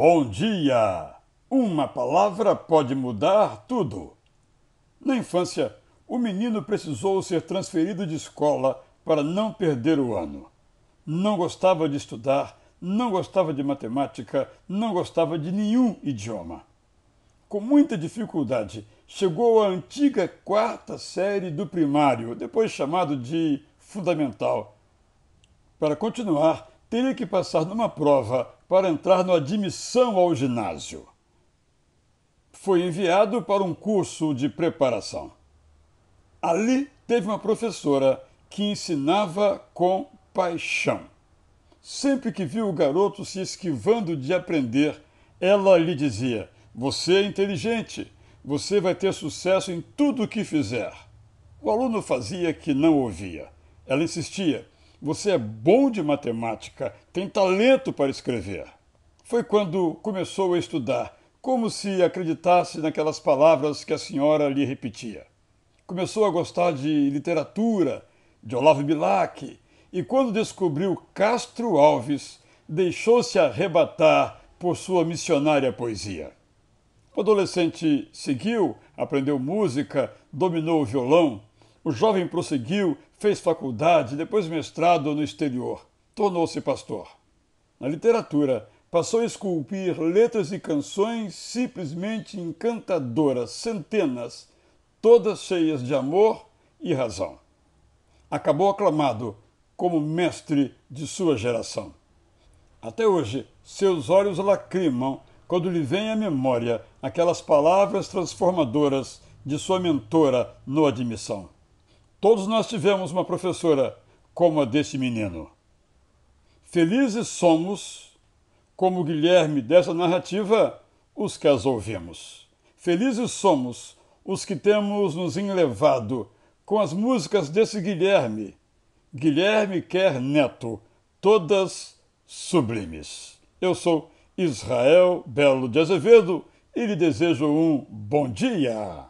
Bom dia! Uma palavra pode mudar tudo. Na infância, o menino precisou ser transferido de escola para não perder o ano. Não gostava de estudar, não gostava de matemática, não gostava de nenhum idioma. Com muita dificuldade, chegou à antiga quarta série do primário, depois chamado de fundamental. Para continuar, teria que passar numa prova para entrar na admissão ao ginásio. Foi enviado para um curso de preparação. Ali teve uma professora que ensinava com paixão. Sempre que viu o garoto se esquivando de aprender, ela lhe dizia: Você é inteligente, você vai ter sucesso em tudo o que fizer. O aluno fazia que não ouvia. Ela insistia: você é bom de matemática, tem talento para escrever. Foi quando começou a estudar, como se acreditasse naquelas palavras que a senhora lhe repetia. Começou a gostar de literatura, de Olavo Bilac, e quando descobriu Castro Alves, deixou-se arrebatar por sua missionária poesia. O adolescente seguiu, aprendeu música, dominou o violão, o jovem prosseguiu, fez faculdade, depois mestrado no exterior. Tornou-se pastor. Na literatura, passou a esculpir letras e canções simplesmente encantadoras, centenas, todas cheias de amor e razão. Acabou aclamado como mestre de sua geração. Até hoje, seus olhos lacrimam quando lhe vem à memória aquelas palavras transformadoras de sua mentora no Admissão. Todos nós tivemos uma professora como a deste menino. Felizes somos, como Guilherme dessa narrativa, os que as ouvimos. Felizes somos os que temos nos enlevado com as músicas desse Guilherme. Guilherme Quer Neto, todas sublimes. Eu sou Israel Belo de Azevedo e lhe desejo um bom dia.